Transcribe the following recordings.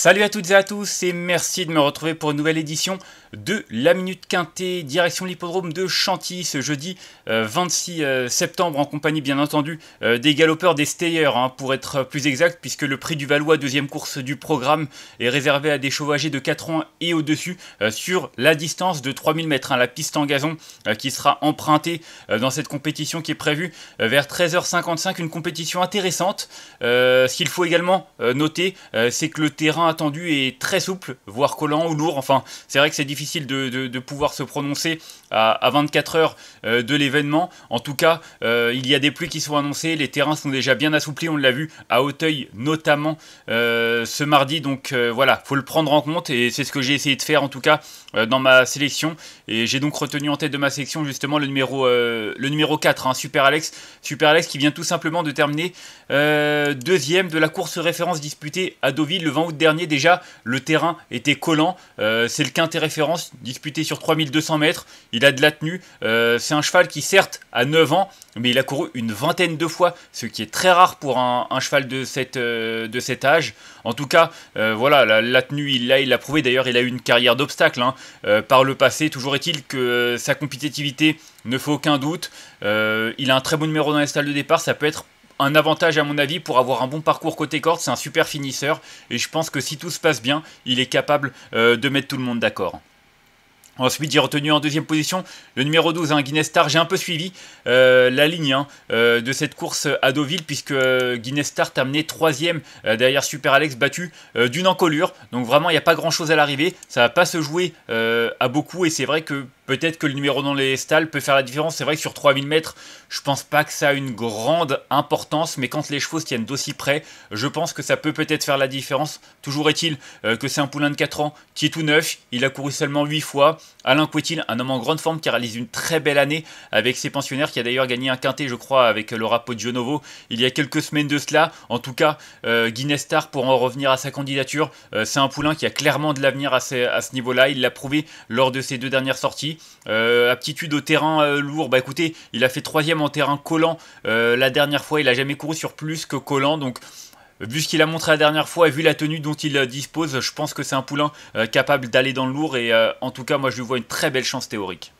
Salut à toutes et à tous et merci de me retrouver pour une nouvelle édition de la Minute Quintée, direction l'hippodrome de Chantilly ce jeudi 26 euh, euh, septembre, en compagnie bien entendu euh, des galopeurs, des stayers, hein, pour être plus exact, puisque le prix du Valois, deuxième course du programme, est réservé à des chauvagers de 4 ans et au-dessus sur la distance de 3000 mètres, hein, la piste en gazon qui sera empruntée dans cette compétition qui est prévue vers 13h55, une compétition intéressante. ce qu'il faut également noter, c'est que le terrain attendu est très souple, voire collant ou lourd, enfin c'est vrai que c'est difficile de, pouvoir se prononcer à, 24 heures euh, de l'événement. En tout cas, euh, il y a des pluies qui sont annoncées, les terrains sont déjà bien assouplis, on l'a vu à Auteuil notamment euh, ce mardi. Donc voilà, faut le prendre en compte et c'est ce que j'ai essayé de faire en tout cas dans ma sélection. Et j'ai donc retenu en tête de ma sélection justement le numéro, le numéro 4, hein, Super Alex. Super Alex qui vient tout simplement de terminer deuxième de la course référence disputée à Deauville le 20 août dernier. Déjà, le terrain était collant. c'est le quinté référence disputé sur 3200 mètres, il a de la tenue, euh, c'est un cheval qui certes a 9 ans, mais il a couru une vingtaine de fois, ce qui est très rare pour un, cheval de, euh, de cet âge. En tout cas, euh, voilà, la, tenue, il l'a prouvé, d'ailleurs il a eu une carrière d'obstacle hein. par le passé, toujours est-il que sa compétitivité ne fait aucun doute, il a un très bon numéro dans les salles de départ, ça peut être un avantage à mon avis pour avoir un bon parcours côté corde, c'est un super finisseur et je pense que si tout se passe bien, il est capable de mettre tout le monde d'accord. Ensuite, j'ai retenu en deuxième position le numéro 12, hein, Guinness Star. J'ai un peu suivi euh, la ligne hein, euh, de cette course à Deauville, puisque euh, Guinness Star terminait troisième derrière Super Alex, battu d'une encolure. Donc vraiment, il n'y a pas grand-chose à l'arrivée. Ça ne va pas se jouer à beaucoup. Et c'est vrai que peut-être que le numéro dans les stalles peut faire la différence. C'est vrai que sur 3000 mètres, je pense pas que ça a une grande importance, mais quand les chevaux se tiennent d'aussi près, je pense que ça peut peut-être faire la différence. Toujours est-il euh, que c'est un poulain de 4 ans qui est tout neuf, il a couru seulement 8 fois. Alain Quetil, un homme en grande forme qui réalise une très belle année avec ses pensionnaires, qui a d'ailleurs gagné un quintet, je crois, avec le rapport de il y a quelques semaines de cela. En tout cas, euh, Guinness Star, pour en revenir à sa candidature, euh, c'est un poulain qui a clairement de l'avenir à, à ce niveau-là. Il l'a prouvé lors de ses deux dernières sorties. Euh, aptitude au terrain euh, lourd, bah écoutez, il a fait troisième en terrain collant euh, la dernière fois, il a jamais couru sur plus que collant, donc vu ce qu'il a montré la dernière fois et vu la tenue dont il dispose, je pense que c'est un poulain capable d'aller dans le lourd et en tout cas moi je lui vois une très belle chance théorique.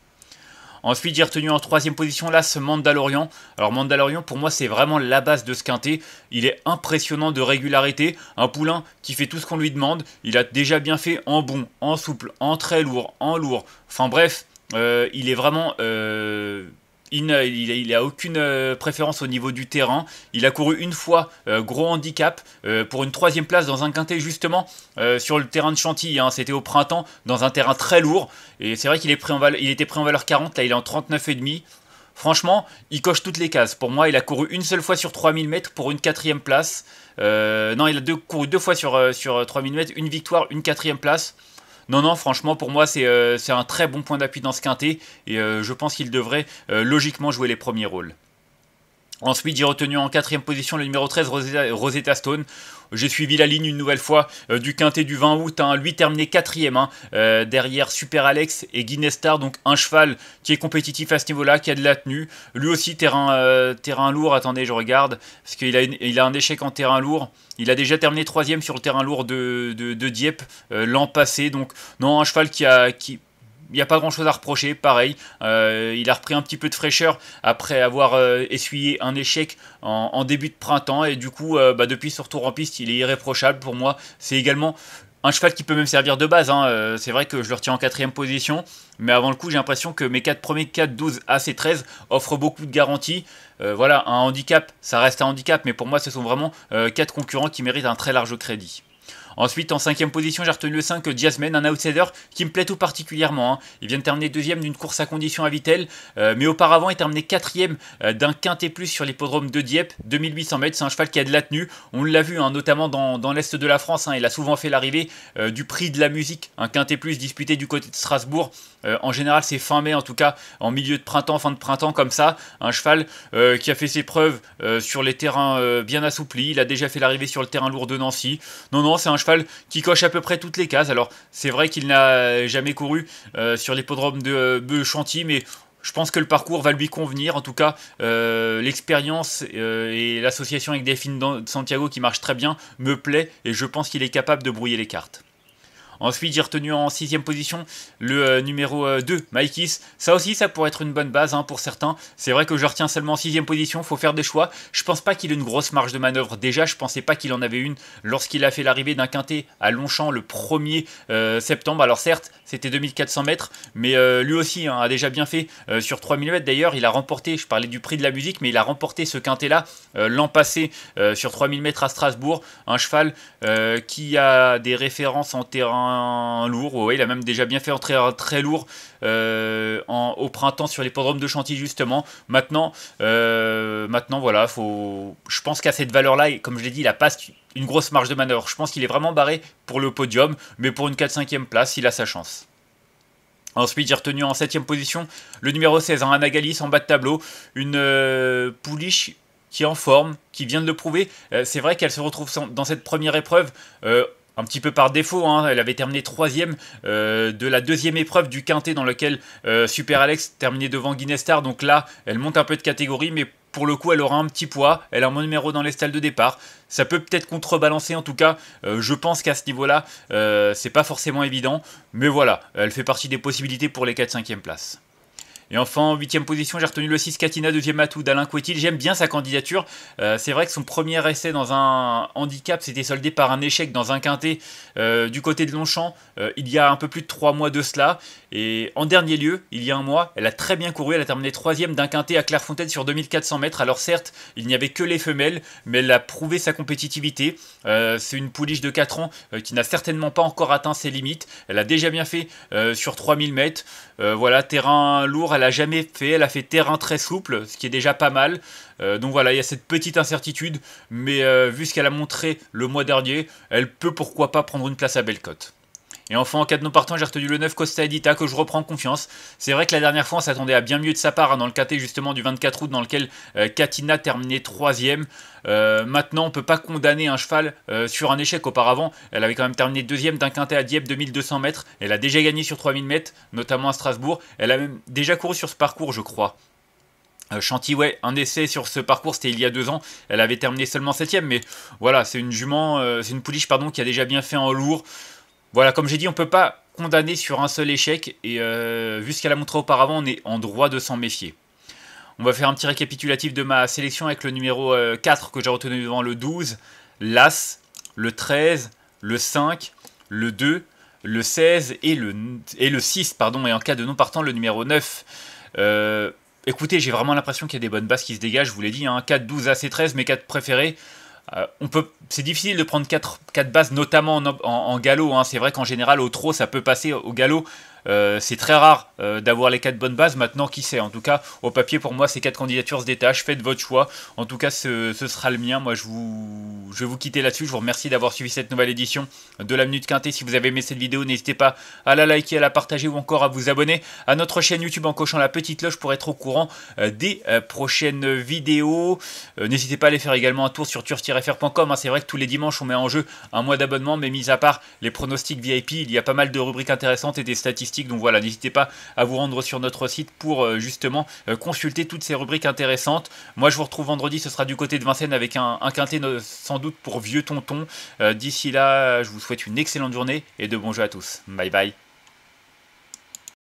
Ensuite, j'ai retenu en troisième position là ce Mandalorian. Alors Mandalorian, pour moi, c'est vraiment la base de ce quintet. Il est impressionnant de régularité. Un poulain qui fait tout ce qu'on lui demande. Il a déjà bien fait en bon, en souple, en très lourd, en lourd. Enfin bref, euh, il est vraiment... Euh, il n'a a aucune euh, préférence au niveau du terrain. Il a couru une fois, euh, gros handicap, euh, pour une troisième place dans un quintet justement sur le terrain de Chantilly. Hein. C'était au printemps, dans un terrain très lourd. Et c'est vrai qu'il il était pris en valeur 40, là il est en 39,5. Franchement, il coche toutes les cases. Pour moi, il a couru une seule fois sur 3000 mètres pour une quatrième place. non, il a couru deux fois sur, sur 3000 mètres, une victoire, une quatrième place. Non, non, franchement, pour moi, euh, c'est un très bon point d'appui dans ce quintet et euh, je pense qu'il devrait euh, logiquement jouer les premiers rôles. Ensuite, j'ai retenu en quatrième position le numéro 13, Rosetta, Stone. J'ai suivi la ligne une nouvelle fois euh, du quintet du 20 août, hein, lui terminé quatrième hein, euh, derrière Super Alex et Guinness Star, donc un cheval qui est compétitif à ce niveau-là, qui a de la tenue. Lui aussi terrain, euh, terrain lourd, attendez je regarde, parce qu'il a, il a un échec en terrain lourd. Il a déjà terminé troisième sur le terrain lourd de, de Dieppe l'an passé, donc non un cheval qui a qui il n'y a pas grand chose à reprocher, pareil. Euh, il a repris un petit peu de fraîcheur après avoir euh, essuyé un échec en, début de printemps. Et du coup, euh, bah, depuis son retour en piste, il est irréprochable pour moi. C'est également un cheval qui peut même servir de base. Hein. c'est vrai que je le retiens en quatrième position. Mais avant le coup, j'ai l'impression que mes 4 premiers 4, 12, AC, 13 offrent beaucoup de garanties. voilà, un handicap, ça reste un handicap. Mais pour moi, ce sont vraiment 4 concurrents qui méritent un très large crédit. Ensuite, en cinquième position, j'ai retenu le 5 Jasmine, un outsider qui me plaît tout particulièrement. Hein. Il vient de terminer deuxième d'une course à condition à Vitel, euh, mais auparavant, il terminait quatrième euh, d'un quintet plus sur l'hippodrome de Dieppe, 2800 mètres. C'est un cheval qui a de la tenue. On l'a vu, hein, notamment dans, l'Est de la France. Hein. Il a souvent fait l'arrivée euh, du prix de la musique, un quintet plus disputé du côté de Strasbourg. en général, c'est fin mai, en tout cas, en milieu de printemps, fin de printemps, comme ça. Un cheval qui a fait ses preuves sur les terrains bien assouplis. Il a déjà fait l'arrivée sur le terrain lourd de Nancy. Non, non, c'est un cheval qui coche à peu près toutes les cases. Alors, c'est vrai qu'il n'a jamais couru euh, sur l'hippodrome de Beuchanty, mais je pense que le parcours va lui convenir. En tout cas, euh, l'expérience euh, et l'association avec Delphine de Santiago qui marche très bien me plaît et je pense qu'il est capable de brouiller les cartes. Ensuite, j'ai retenu en sixième position le euh, numéro 2, euh, Maikis. Ça aussi, ça pourrait être une bonne base hein, pour certains. C'est vrai que je retiens seulement en sixième position, faut faire des choix. Je pense pas qu'il ait une grosse marge de manœuvre. Déjà, je pensais pas qu'il en avait une lorsqu'il a fait l'arrivée d'un quintet à Longchamp le 1er euh, septembre. Alors certes, c'était 2400 mètres, mais lui aussi hein, a déjà bien fait sur 3000 mètres. D'ailleurs, il a remporté, je parlais du prix de la musique, mais il a remporté ce quintet-là l'an passé sur 3000 mètres à Strasbourg. Un cheval qui a des références en terrain lourd. il a même déjà bien fait entrer très, très lourd euh, au printemps sur les podromes de Chantilly, justement. Maintenant, euh, maintenant voilà, faut... je pense qu'à cette valeur-là, comme je l'ai dit, il a pas une grosse marge de manœuvre. Je pense qu'il est vraiment barré pour le podium, mais pour une 4-5e place, il a sa chance. Ensuite, j'ai retenu en 7 position le numéro 16, un hein, Anagalis en bas de tableau. Une euh, pouliche qui est en forme, qui vient de le prouver. c'est vrai qu'elle se retrouve dans cette première épreuve un petit peu par défaut. Hein. elle avait terminé troisième euh, de la deuxième épreuve du quintet dans lequel euh, Super Alex terminait devant Guinness Star. Donc là, elle monte un peu de catégorie, mais pour le coup, elle aura un petit poids. Elle a un bon numéro dans les stalles de départ. Ça peut peut-être contrebalancer, en tout cas, euh, je pense qu'à ce niveau-là, c'est pas forcément évident. Mais voilà, elle fait partie des possibilités pour les 4-5e places. Et enfin, en huitième position, j'ai retenu le 6 Katina deuxième atout d'Alain Quetil. J'aime bien sa candidature. Euh, c'est vrai que son premier essai dans un handicap s'était soldé par un échec dans un quintet euh, du côté de Longchamp euh, il y a un peu plus de 3 mois de cela. Et en dernier lieu, il y a un mois, elle a très bien couru. Elle a terminé troisième d'un quintet à Clairefontaine sur 2400 mètres. Alors certes, il n'y avait que les femelles, mais elle a prouvé sa compétitivité. c'est une pouliche de 4 ans qui n'a certainement pas encore atteint ses limites. Elle a déjà bien fait sur 3000 mètres. voilà, terrain lourd elle a jamais fait. Elle a fait terrain très souple, ce qui est déjà pas mal. Euh, donc voilà, il y a cette petite incertitude, mais euh, vu ce qu'elle a montré le mois dernier, elle peut pourquoi pas prendre une place à Belcote. Et enfin, en cas de non partant, j'ai retenu le 9 Costa Edita que je reprends confiance. C'est vrai que la dernière fois, on s'attendait à bien mieux de sa part hein, dans le KT justement du 24 août dans lequel euh, Katina terminait 3 euh, maintenant, on ne peut pas condamner un cheval euh, sur un échec. Auparavant, elle avait quand même terminé deuxième d'un quintet à Dieppe 2200 mètres. Elle a déjà gagné sur 3000 mètres, notamment à Strasbourg. Elle a même déjà couru sur ce parcours, je crois. Chantilly, un essai sur ce parcours, c'était il y a deux ans. Elle avait terminé seulement septième, mais voilà, c'est une jument, c'est une pouliche pardon qui a déjà bien fait en lourd. Voilà, comme j'ai dit, on ne peut pas condamner sur un seul échec, et euh, vu ce qu'elle a montré auparavant, on est en droit de s'en méfier. On va faire un petit récapitulatif de ma sélection avec le numéro 4 euh, que j'ai retenu devant le 12, l'As, le 13, le 5, le 2, le 16 et le, et le 6, pardon, et en cas de non partant, le numéro 9. Euh, écoutez, j'ai vraiment l'impression qu'il y a des bonnes bases qui se dégagent, je vous l'ai dit, hein, 4, 12, As et 13, mes 4 préférés. Euh, peut, c'est difficile de prendre 4 bases, notamment en, galop. Hein. C'est vrai qu'en général, au trot, ça peut passer au galop. Euh, c'est très rare euh, d'avoir les quatre bonnes bases. Maintenant, qui sait En tout cas, au papier, pour moi, ces quatre candidatures se détachent. Faites votre choix. En tout cas, ce, sera le mien. Moi, je, vous, vais vous quitter là-dessus. Je vous remercie d'avoir suivi cette nouvelle édition de la Minute Quintée. Si vous avez aimé cette vidéo, n'hésitez pas à la liker, à la partager ou encore à vous abonner à notre chaîne YouTube en cochant la petite cloche pour être au courant euh, des prochaines vidéos. n'hésitez pas à aller faire également un tour sur turf-fr.com. Hein, c'est vrai que tous les dimanches, on met en jeu un mois d'abonnement, mais mis à part les pronostics VIP, il y a pas mal de rubriques intéressantes et des statistiques donc voilà, n'hésitez pas à vous rendre sur notre site pour euh, justement euh, consulter toutes ces rubriques intéressantes. Moi, je vous retrouve vendredi, ce sera du côté de Vincennes avec un, un quintet sans doute pour vieux tonton. Euh, d'ici là, je vous souhaite une excellente journée et de bons jeux à tous. Bye bye.